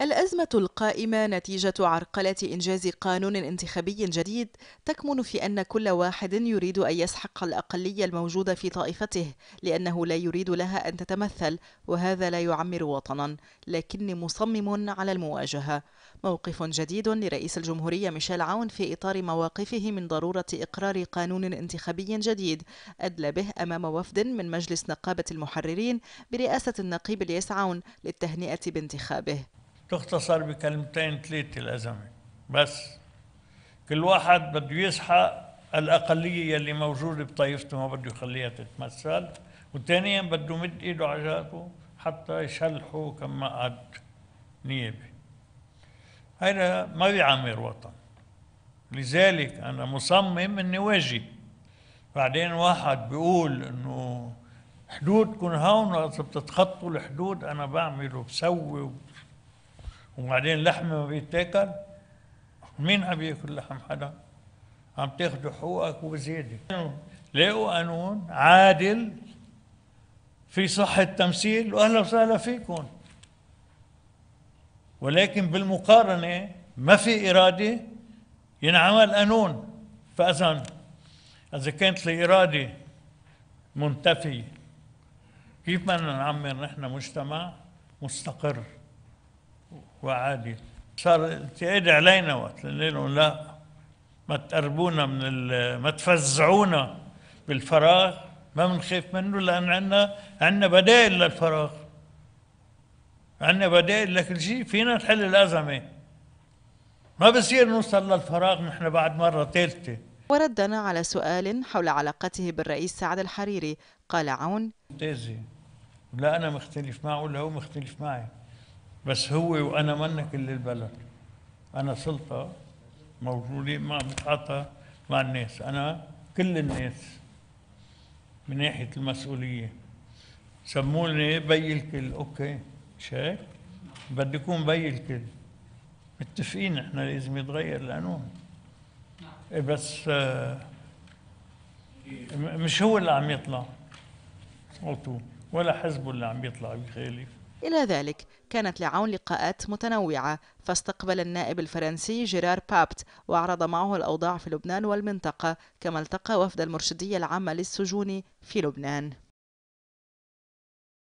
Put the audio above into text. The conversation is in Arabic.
الأزمة القائمة نتيجة عرقلة إنجاز قانون انتخابي جديد تكمن في أن كل واحد يريد أن يسحق الأقلية الموجودة في طائفته لأنه لا يريد لها أن تتمثل وهذا لا يعمر وطنا لكني مصمم على المواجهة موقف جديد لرئيس الجمهورية ميشيل عون في إطار مواقفه من ضرورة إقرار قانون انتخابي جديد أدلى به أمام وفد من مجلس نقابة المحررين برئاسة النقيب اليسعون للتهنئة بانتخابه تختصر بكلمتين ثلاثة الأزمة بس كل واحد بده يسحق الأقلية اللي موجودة بطائفته ما بده يخليها تتمثل وثانيا بده يمد إيده على حتى يشلحوا كما قعد نيابة هذا ما بيعمر وطن لذلك أنا مصمم إني واجب بعدين واحد بيقول إنه حدودكم هون بتتخطوا الحدود أنا بعمل وبسوي وبعدين لحمه ما بيتاكل مين عم ياكل لحم حدا عم تاخذوا حقوقك وزياده لقوا قانون عادل في صحة تمثيل وأهلا وسهلا فيكم ولكن بالمقارنة ما في إرادة ينعمل قانون فإذا إذا كانت الإرادة منتفية كيف بدنا نعمر نحن مجتمع مستقر وعادي صار تعيد علينا وقت قلنا لهم لا ما تقربونا من ما تفزعونا بالفراغ ما بنخاف منه لان عندنا عندنا بدائل للفراغ عندنا بدائل لكل شيء فينا نحل الازمه ما بصير نوصل للفراغ نحن بعد مره ثالثه وردنا على سؤال حول علاقته بالرئيس سعد الحريري قال عون ممتازه لا انا مختلف معه ولا هو مختلف معي بس هو وانا منا كل البلد انا سلطه موجوده ما بتعاطى مع الناس انا كل الناس من ناحيه المسؤوليه سموني بي الكل اوكي شايف بدي يكون بي الكل متفقين احنا لازم يتغير القانون إيه بس آه، مش هو اللي عم يطلع صوته ولا حزبه اللي عم يطلع بيخالف إلى ذلك كانت لعون لقاءات متنوعة فاستقبل النائب الفرنسي جيرار بابت وعرض معه الأوضاع في لبنان والمنطقة كما التقى وفد المرشدية العامة للسجون في لبنان